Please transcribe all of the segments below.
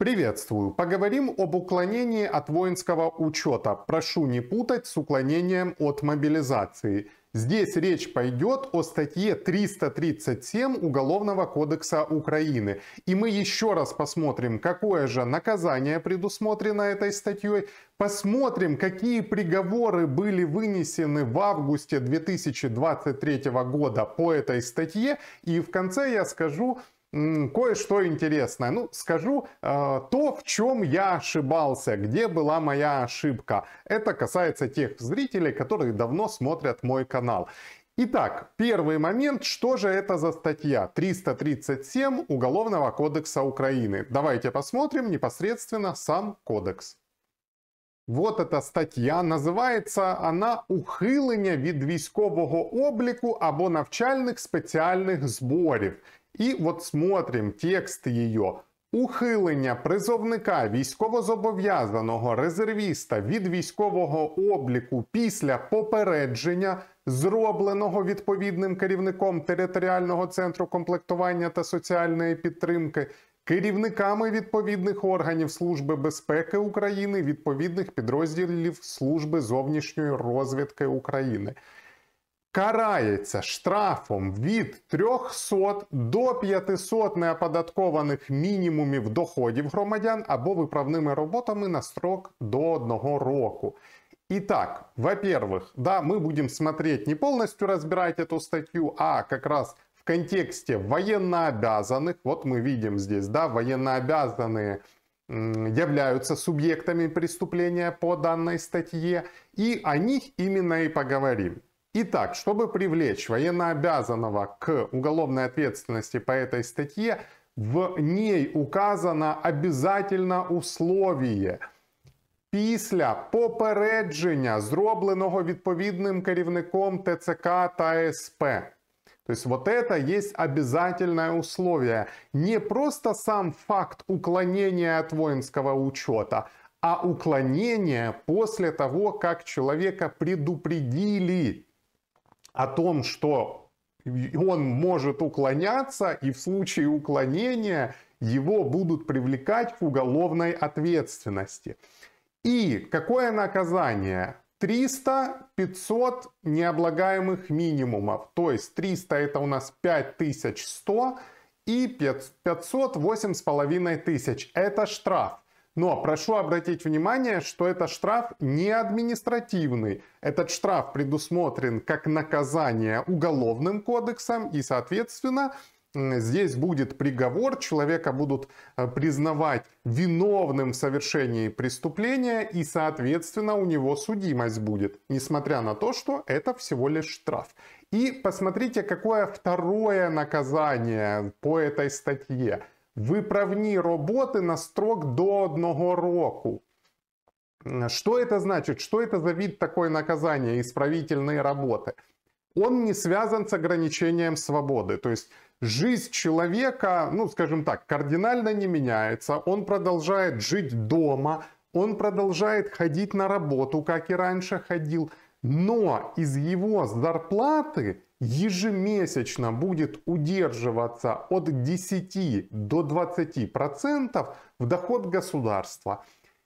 Приветствую. Поговорим об уклонении от воинского учета. Прошу не путать с уклонением от мобилизации. Здесь речь пойдет о статье 337 Уголовного кодекса Украины. И мы еще раз посмотрим, какое же наказание предусмотрено этой статьей. Посмотрим, какие приговоры были вынесены в августе 2023 года по этой статье. И в конце я скажу, кое-что интересное. Ну, скажу э, то, в чем я ошибался, где была моя ошибка. Это касается тех зрителей, которые давно смотрят мой канал. Итак, первый момент, что же это за статья 337 Уголовного кодекса Украины. Давайте посмотрим непосредственно сам кодекс. Вот эта статья называется она ухилення від військового обліку або навчальних спеціальних зборів, І от смотрим текст ее. Ухилення призовника військовозобов'язаного резервіста від військового обліку після попередження, зробленого відповідним керівником територіального центру комплектування та соціальної підтримки, керівниками відповідних органів Служби безпеки України відповідних підрозділів Служби зовнішньої розвідки України. карається штрафом від 300 до 500 неоподаткованих мінімумів доходів громадян або виправними роботами на строк до одного року. Итак, во-первых, да, мы будем смотреть, не полностью разбирать эту статью, а как раз в контексте военнообязанных. Вот мы видим здесь, да, военнообязанные являются субъектами преступления по данной статье, и о них именно и поговорим. Итак, чтобы привлечь военнообязанного к уголовной ответственности по этой статье, в ней указано обязательно условие – Після попередження, зробленого відповідним керівником ТЦК та СП. То есть вот это есть обязательное условие. Не просто сам факт уклонения от воинского учета, а уклонение после того, как человека предупредили о том, что он может уклоняться, и в случае уклонения его будут привлекать к уголовной ответственности. И какое наказание? 300-500 необлагаемых минимумов. То есть 300 это у нас 5100 и 500 8500. Это штраф. Но прошу обратить внимание, что это штраф не административный. Этот штраф предусмотрен как наказание уголовным кодексом и, соответственно, Здесь будет приговор, человека будут э, признавать виновным в совершении преступления, и, соответственно, у него судимость будет, несмотря на то, что это всего лишь штраф. И посмотрите, какое второе наказание по этой статье виправні роботи на строк до одного року. Что это значит? Что это за вид такое наказания, исправительные работы? Он не связан с ограничением свободы. То есть жизнь человека, ну скажем так, кардинально не меняется. Он продолжает жить дома, он продолжает ходить на работу, как и раньше ходил. Но из его зарплаты ежемесячно будет удерживаться от 10 до 20 процентов в доход государства.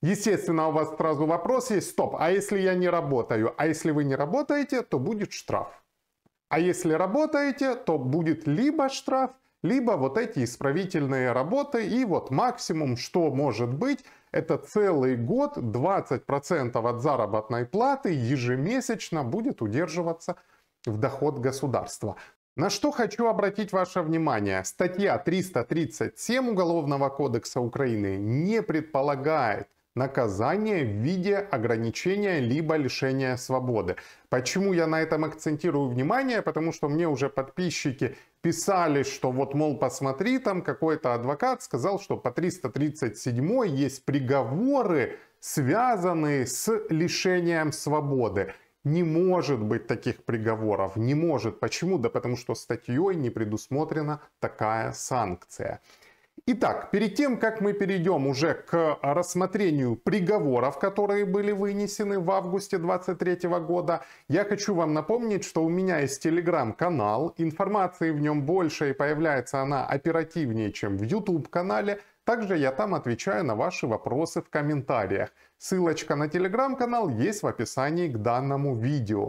Естественно, у вас сразу вопрос есть, стоп, а если я не работаю? А если вы не работаете, то будет штраф. А если работаете, то будет либо штраф, либо вот эти исправительные работы. И вот максимум, что может быть, это целый год 20% от заработной платы ежемесячно будет удерживаться в доход государства. На что хочу обратить ваше внимание. Статья 337 Уголовного кодекса Украины не предполагает наказание в виде ограничения либо лишения свободы. Почему я на этом акцентирую внимание? Потому что мне уже подписчики писали, что вот, мол, посмотри, там какой-то адвокат сказал, что по 337 есть приговоры, связанные с лишением свободы. Не может быть таких приговоров, не может. Почему? Да потому что статьей не предусмотрена такая санкция. Итак, перед тем, как мы перейдем уже к рассмотрению приговоров, которые были вынесены в августе 2023 года, я хочу вам напомнить, что у меня есть телеграм-канал, информации в нем больше и появляется она оперативнее, чем в YouTube-канале – также я там отвечаю на ваши вопросы в комментариях. Ссылочка на телеграм-канал есть в описании к данному видео.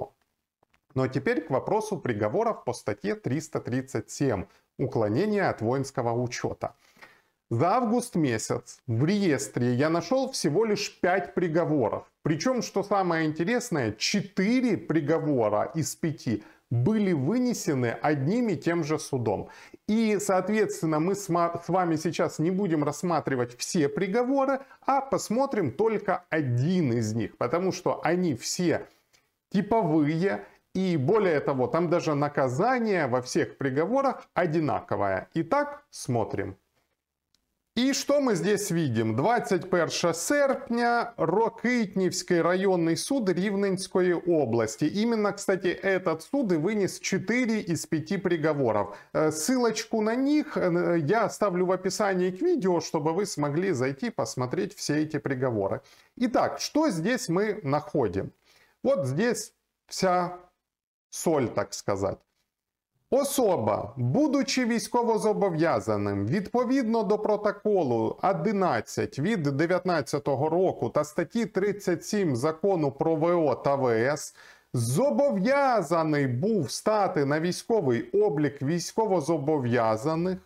Но ну, а теперь к вопросу приговоров по статье 337 «Уклонение от воинского учета». За август месяц в реестре я нашел всего лишь 5 приговоров. Причем, что самое интересное, 4 приговора из 5 были вынесены одним и тем же судом. И, соответственно, мы с вами сейчас не будем рассматривать все приговоры, а посмотрим только один из них, потому что они все типовые, и более того, там даже наказание во всех приговорах одинаковое. Итак, смотрим. І що ми здесь видим? 21 серпня, Рокитнівський районний суд Рівненської області. Именно, кстати, этот суд и вынес 4 из 5 приговоров. Э, ссылочку на них э, я оставлю в описании к видео, чтобы вы смогли зайти посмотреть все эти приговоры. Итак, что здесь мы находим? Вот здесь вся соль, так сказать. Особа, будучи військовозобов'язаним відповідно до протоколу 11 від 2019 року та статті 37 закону про ВО та ВС, зобов'язаний був стати на військовий облік військовозобов'язаних.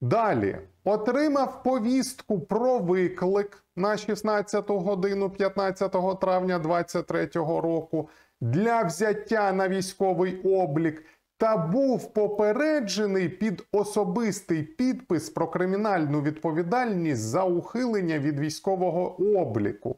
Далі отримав повістку про виклик на 16 годину 15 травня 2023 року для взяття на військовий облік та був попереджений під особистий підпис про кримінальну відповідальність за ухилення від військового обліку.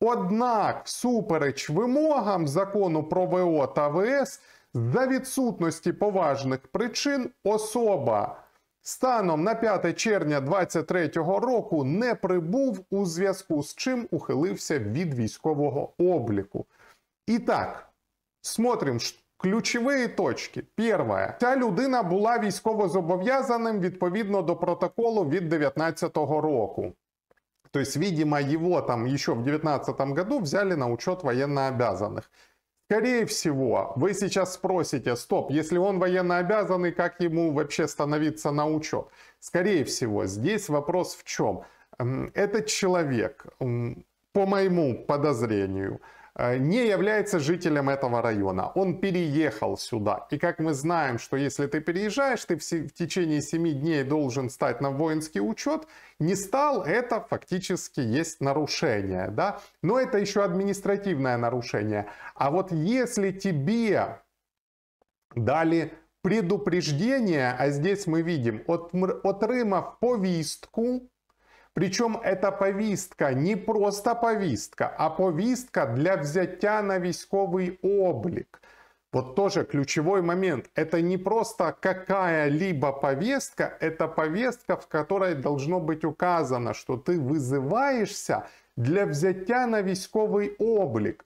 Однак, всупереч вимогам закону про ВО та ВС, за відсутності поважних причин, особа станом на 5 червня 2023 року не прибув у зв'язку з чим ухилився від військового обліку. І так, смотрим, Ключові точки. Перше. ця людина була військовозобов'язаним відповідно до протоколу від 19-го року. То есть, видимо, его там еще в 19 2019 году взяли на учет военно обязанных. Скорее всего, вы сейчас спросите, стоп, если он военнообязанный, как ему вообще становиться на учет? Скорее всего, здесь вопрос в чем? Этот человек, по моему подозрению, Э, не является жителем этого района. Он переехал сюда. И как мы знаем, что если ты переезжаешь, ты в течение 7 дней должен стать на воинский учет. Не стал, это фактически есть нарушение. Да? Но это еще административное нарушение. А вот если тебе дали предупреждение, а здесь мы видим от, от Рыма в повестку. Причем эта повістка не просто повістка, а повістка для взятия на військовий облик. Вот тоже ключевой момент. Это не просто какая-либо повестка, это повестка, в которой должно быть указано, что ты вызываешься для взятия на військовий облик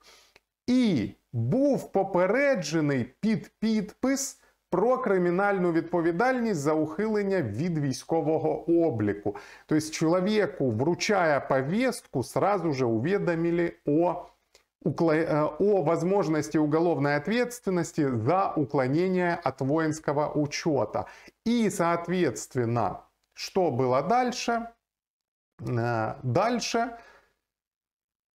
и був попереджений під підпис про кримінальну відповідальність за ухилення від військового обліку. Тобто чоловіку вручая повестку, сразу же уведомили о о возможности уголовной ответственности за уклонение от воинского учета. И, соответственно, что было дальше? Э, дальше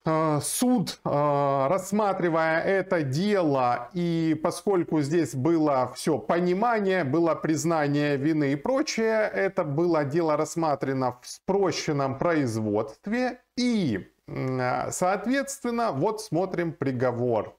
Э, суд, э, рассматривая это дело, и поскольку здесь было все понимание, было признание вины и прочее, это было дело рассмотрено в спрощенном производстве. И, э, соответственно, вот смотрим приговор.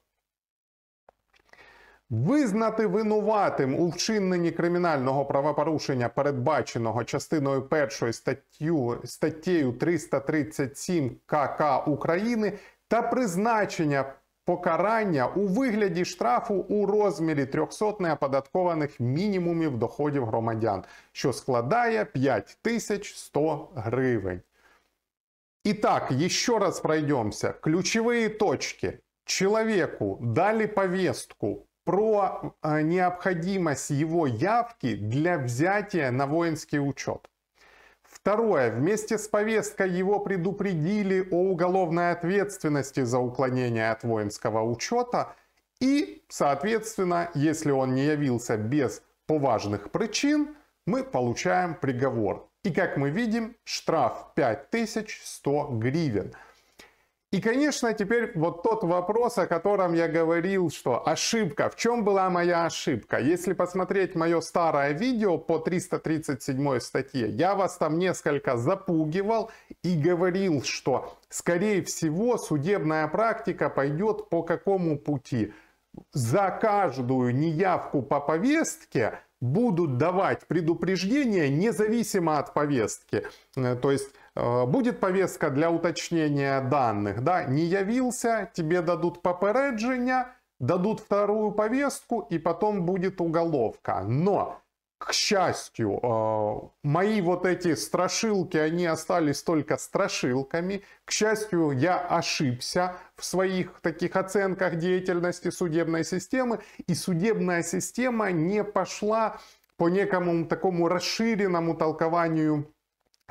Визнати винуватим у вчиненні кримінального правопорушення, передбаченого частиною 1 статтю, статтєю 337 КК України та призначення покарання у вигляді штрафу у розмірі 300 неоподаткованих мінімумів доходів громадян, що складає 5100 гривень. Итак, еще раз пройдемся. Ключевые точки. Человеку дали повестку про э, необходимость его явки для взятия на воинский учет. Второе. Вместе с повесткой его предупредили о уголовной ответственности за уклонение от воинского учета и, соответственно, если он не явился без поважных причин, мы получаем приговор. И как мы видим, штраф 5100 гривен – и, конечно, теперь вот тот вопрос, о котором я говорил, что ошибка. В чем была моя ошибка? Если посмотреть мое старое видео по 337 статье, я вас там несколько запугивал и говорил, что, скорее всего, судебная практика пойдет по какому пути? За каждую неявку по повестке будут давать предупреждение независимо от повестки. Э, то есть Э, будет повестка для уточнения данных, да, не явился, тебе дадут попередження, дадут вторую повестку и потом будет уголовка. Но, к счастью, э, мои вот эти страшилки, они остались только страшилками. К счастью, я ошибся в своих таких оценках деятельности судебной системы, и судебная система не пошла по некому такому расширенному толкованию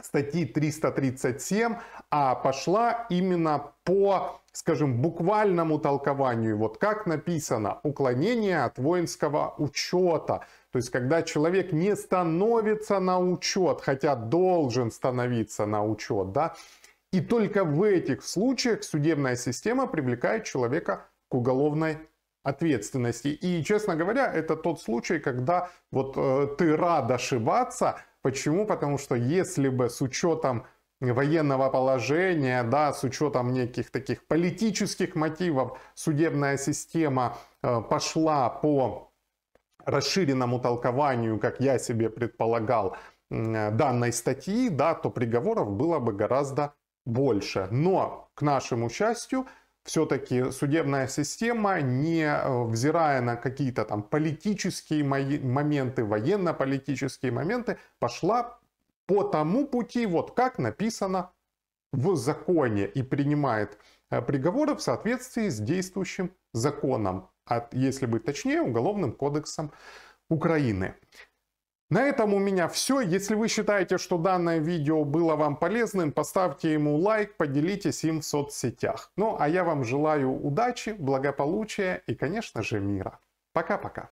статьи 337, а пошла именно по, скажем, буквальному толкованию. Вот как написано, уклонение от воинского учета. То есть, когда человек не становится на учет, хотя должен становиться на учет, да, и только в этих случаях судебная система привлекает человека к уголовной ответственности. И, честно говоря, это тот случай, когда вот э, ты рад ошибаться, Почему? Потому что если бы с учетом военного положения, да, с учетом неких таких политических мотивов, судебная система э, пошла по расширенному толкованию, как я себе предполагал, данной статьи, да, то приговоров было бы гораздо больше. Но, к нашему счастью, все-таки судебная система, не э, взирая на какие-то там политические моменты, военно-политические моменты, пошла по тому пути, вот как написано в законе и принимает э, приговоры в соответствии с действующим законом, а если быть точнее, Уголовным кодексом Украины. На этом у меня все. Если вы считаете, что данное видео было вам полезным, поставьте ему лайк, поделитесь им в соцсетях. Ну а я вам желаю удачи, благополучия и, конечно же, мира. Пока-пока.